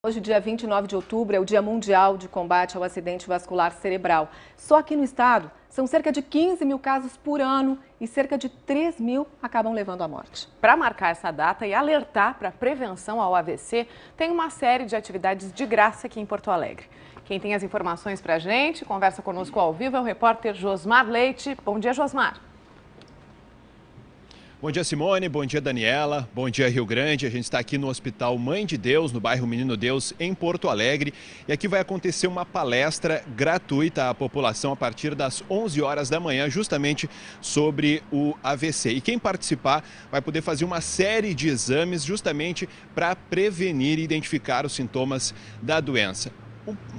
Hoje, dia 29 de outubro, é o Dia Mundial de Combate ao Acidente Vascular Cerebral. Só aqui no estado, são cerca de 15 mil casos por ano e cerca de 3 mil acabam levando à morte. Para marcar essa data e alertar para a prevenção ao AVC, tem uma série de atividades de graça aqui em Porto Alegre. Quem tem as informações para a gente, conversa conosco ao vivo, é o repórter Josmar Leite. Bom dia, Josmar. Bom dia, Simone. Bom dia, Daniela. Bom dia, Rio Grande. A gente está aqui no Hospital Mãe de Deus, no bairro Menino Deus, em Porto Alegre. E aqui vai acontecer uma palestra gratuita à população a partir das 11 horas da manhã, justamente sobre o AVC. E quem participar vai poder fazer uma série de exames justamente para prevenir e identificar os sintomas da doença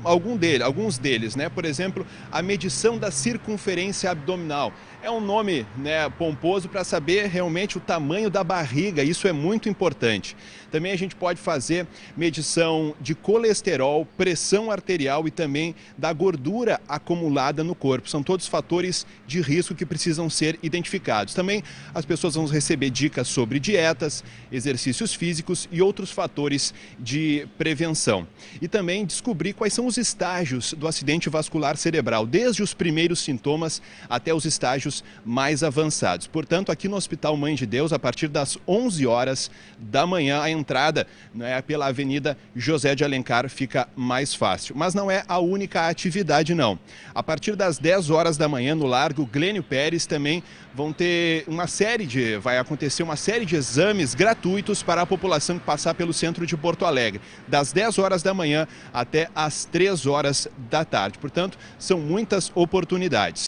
algum dele, alguns deles, né? Por exemplo, a medição da circunferência abdominal. É um nome né, pomposo para saber realmente o tamanho da barriga, isso é muito importante. Também a gente pode fazer medição de colesterol, pressão arterial e também da gordura acumulada no corpo. São todos fatores de risco que precisam ser identificados. Também as pessoas vão receber dicas sobre dietas, exercícios físicos e outros fatores de prevenção. E também descobrir quais são os estágios do acidente vascular cerebral, desde os primeiros sintomas até os estágios mais avançados. Portanto, aqui no Hospital Mãe de Deus, a partir das 11 horas da manhã, a entrada né, pela Avenida José de Alencar fica mais fácil. Mas não é a única atividade, não. A partir das 10 horas da manhã, no Largo Glênio Pérez, também vão ter uma série de, vai acontecer uma série de exames gratuitos para a população que passar pelo centro de Porto Alegre, das 10 horas da manhã até às 3 horas da tarde. Portanto, são muitas oportunidades.